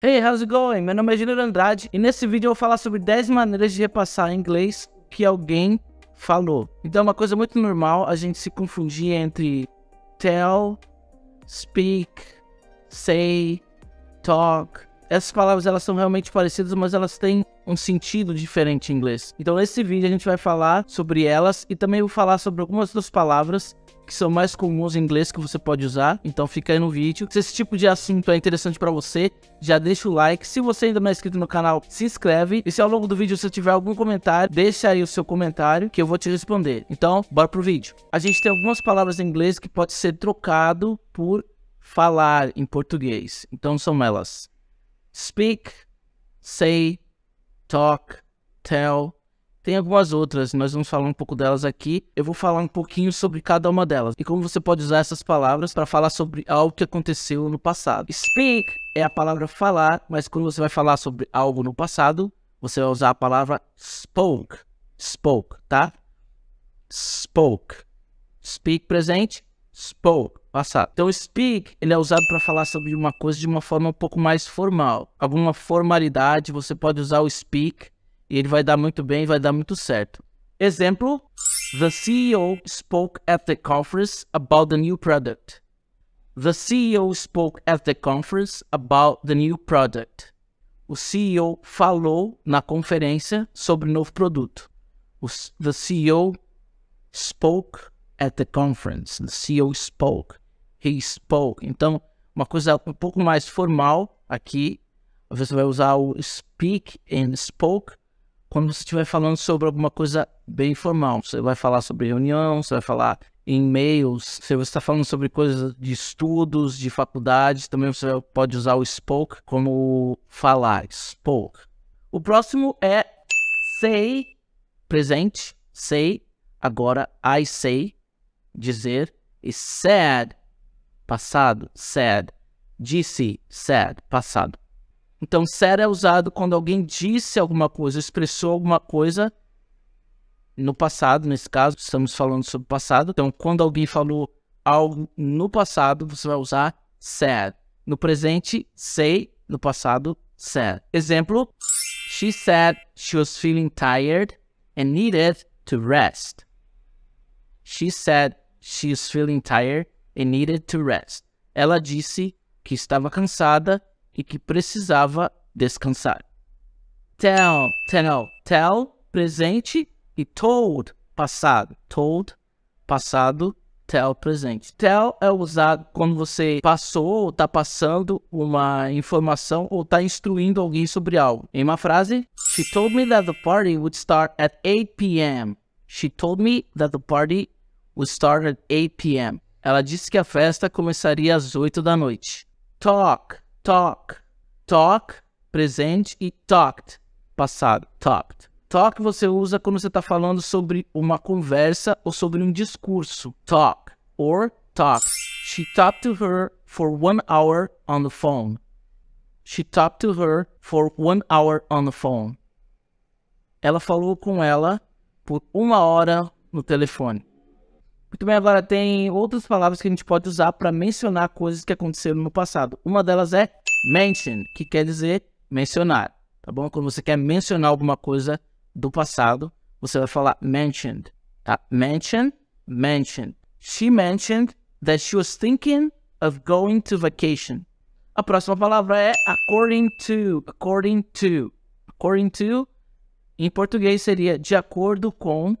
Hey, how's it going? Meu nome é Júnior Andrade e nesse vídeo eu vou falar sobre 10 maneiras de repassar em inglês que alguém falou. Então é uma coisa muito normal a gente se confundir entre tell, speak, say, talk. Essas palavras elas são realmente parecidas, mas elas têm um sentido diferente em inglês. Então nesse vídeo a gente vai falar sobre elas e também vou falar sobre algumas das palavras que são mais comuns em inglês que você pode usar. Então fica aí no vídeo. Se esse tipo de assunto é interessante para você, já deixa o like. Se você ainda não é inscrito no canal, se inscreve. E se ao longo do vídeo você tiver algum comentário, deixa aí o seu comentário que eu vou te responder. Então, bora pro vídeo. A gente tem algumas palavras em inglês que pode ser trocado por falar em português. Então são elas: speak, say, talk, tell, tem algumas outras, nós vamos falar um pouco delas aqui. Eu vou falar um pouquinho sobre cada uma delas e como você pode usar essas palavras para falar sobre algo que aconteceu no passado. Speak é a palavra falar, mas quando você vai falar sobre algo no passado, você vai usar a palavra spoke. Spoke, tá? Spoke. Speak presente, spoke passado. Então, speak ele é usado para falar sobre uma coisa de uma forma um pouco mais formal. Alguma formalidade, você pode usar o speak e ele vai dar muito bem, vai dar muito certo. Exemplo: The CEO spoke at the conference about the new product. The CEO spoke at the conference about the new product. O CEO falou na conferência sobre o novo produto. the CEO spoke at the conference. The CEO spoke. He spoke. Então, uma coisa um pouco mais formal aqui. Você vai usar o speak and spoke quando você estiver falando sobre alguma coisa bem formal. Você vai falar sobre reunião, você vai falar em e-mails, se você está falando sobre coisas de estudos, de faculdades, também você pode usar o spoke como falar, spoke. O próximo é say, presente, say, agora I say, dizer, e said, passado, said, disse, said, passado. Então, ser é usado quando alguém disse alguma coisa, expressou alguma coisa no passado, nesse caso, estamos falando sobre o passado. Então, quando alguém falou algo no passado, você vai usar said. No presente, say. No passado, said. Exemplo: She said she was feeling tired and needed to rest. She said she is feeling tired and needed to rest. Ela disse que estava cansada e que precisava descansar. Tell, tell, tell, presente e told, passado. Told, passado, tell, presente. Tell é usado quando você passou ou está passando uma informação ou está instruindo alguém sobre algo. Em uma frase, She told me that the party would start at 8 p.m. She told me that the party would start at 8 p.m. Ela disse que a festa começaria às 8 da noite. Talk, talk, talk, presente, e talked, passado, talked. Talk você usa quando você está falando sobre uma conversa ou sobre um discurso. Talk or talk. She talked to her for one hour on the phone. She talked to her for one hour on the phone. Ela falou com ela por uma hora no telefone. Muito bem, agora tem outras palavras que a gente pode usar para mencionar coisas que aconteceram no passado. Uma delas é mention, que quer dizer mencionar, tá bom? Quando você quer mencionar alguma coisa do passado, você vai falar mentioned, tá? Mention, mentioned. She mentioned that she was thinking of going to vacation. A próxima palavra é according to, according to. According to, em português seria de acordo com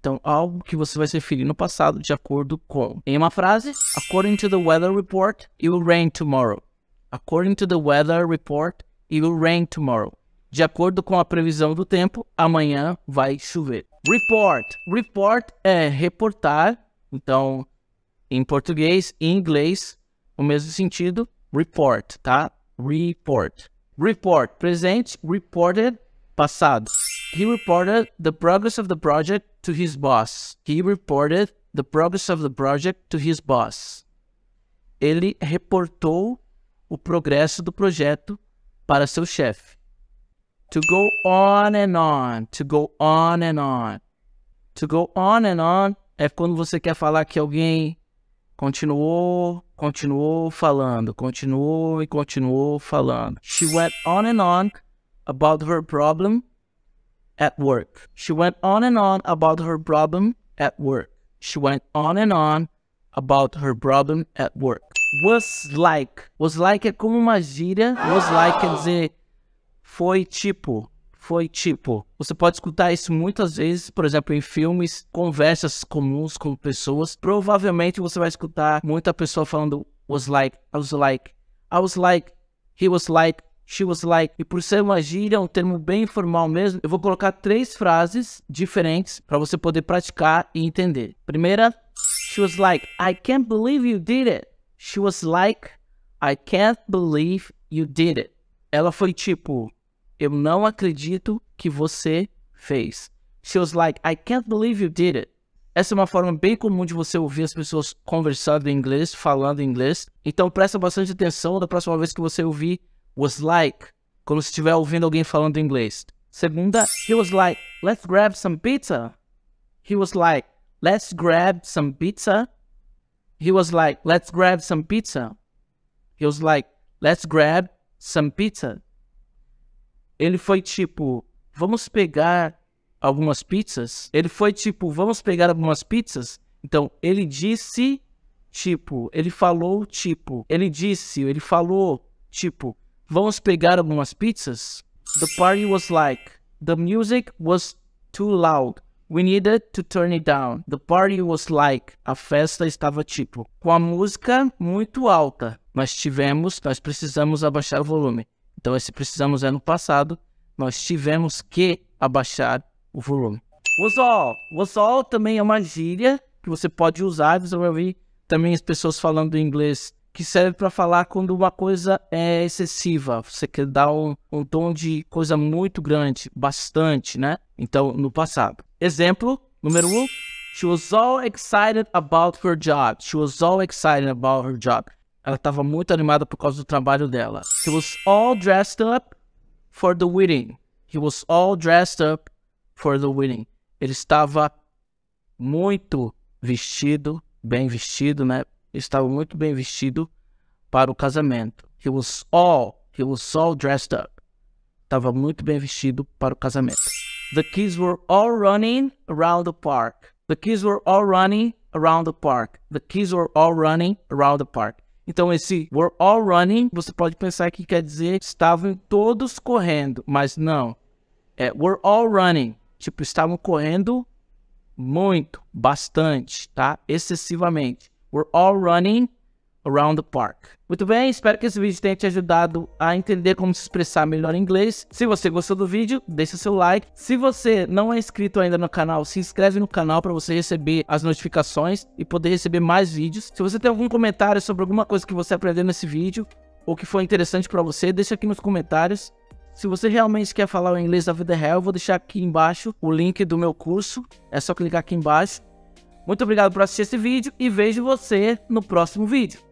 então, algo que você vai se referir no passado de acordo com. Em uma frase, according to the weather report, it will rain tomorrow. According to the weather report, it will rain tomorrow. De acordo com a previsão do tempo, amanhã vai chover. Report. Report é reportar. Então, em português e inglês, o mesmo sentido. Report, tá? Report. Report. Presente. Reported. Passado. He reported the progress of the project to his boss. He reported the progress of the project to his boss. Ele reportou o progresso do projeto para seu chefe. To go on and on, to go on and on. To go on and on é quando você quer falar que alguém continuou, continuou falando, continuou e continuou falando. She went on and on about her problem at work. She went on and on about her problem at work. She went on and on about her problem at work. Was like. Was like é como uma gíria. Was like quer dizer foi tipo. Foi tipo. Você pode escutar isso muitas vezes, por exemplo, em filmes, conversas comuns com pessoas. Provavelmente você vai escutar muita pessoa falando was like, I was like, I was like, he was like, She was like, e por ser uma gíria, um termo bem informal mesmo, eu vou colocar três frases diferentes para você poder praticar e entender. Primeira, she was like, I can't believe you did it. She was like, I can't believe you did it. Ela foi tipo, eu não acredito que você fez. She was like, I can't believe you did it. Essa é uma forma bem comum de você ouvir as pessoas conversando em inglês, falando em inglês. Então presta bastante atenção da próxima vez que você ouvir was like, quando se estiver ouvindo alguém falando inglês. Segunda, he was like, let's grab some pizza. He was like, let's grab some pizza. He was like, let's grab some pizza. He was like, let's grab some pizza. Ele foi tipo, vamos pegar algumas pizzas. Ele foi tipo, vamos pegar algumas pizzas. Então, ele disse, tipo, ele falou, tipo, ele disse, ele falou, tipo, Vamos pegar algumas pizzas? The party was like, the music was too loud. We needed to turn it down. The party was like, a festa estava tipo, com a música muito alta. Nós tivemos, nós precisamos abaixar o volume. Então esse precisamos é no passado, nós tivemos que abaixar o volume. Was all. Was all também é uma gíria que você pode usar, você vai ouvir também as pessoas falando em inglês que serve para falar quando uma coisa é excessiva. Você quer dar um, um, tom de coisa muito grande, bastante, né? Então, no passado. Exemplo número um. She was all excited about her job. She was all excited about her job. Ela estava muito animada por causa do trabalho dela. He was all dressed up for the wedding. He was all dressed up for the wedding. Ele estava muito vestido, bem vestido, né? estava muito bem vestido para o casamento. He was all, he was all dressed up. Estava muito bem vestido para o casamento. The kids were all running around the park. The kids were all running around the park. The kids were all running around the park. Então esse were all running, você pode pensar que quer dizer estavam todos correndo, mas não. É were all running, tipo estavam correndo muito, bastante, tá? Excessivamente. We're all running around the park. Muito bem, espero que esse vídeo tenha te ajudado a entender como se expressar melhor em inglês. Se você gostou do vídeo, deixa seu like. Se você não é inscrito ainda no canal, se inscreve no canal para você receber as notificações e poder receber mais vídeos. Se você tem algum comentário sobre alguma coisa que você aprendeu nesse vídeo ou que foi interessante para você, deixa aqui nos comentários. Se você realmente quer falar o inglês da vida real, eu vou deixar aqui embaixo o link do meu curso. É só clicar aqui embaixo. Muito obrigado por assistir esse vídeo e vejo você no próximo vídeo.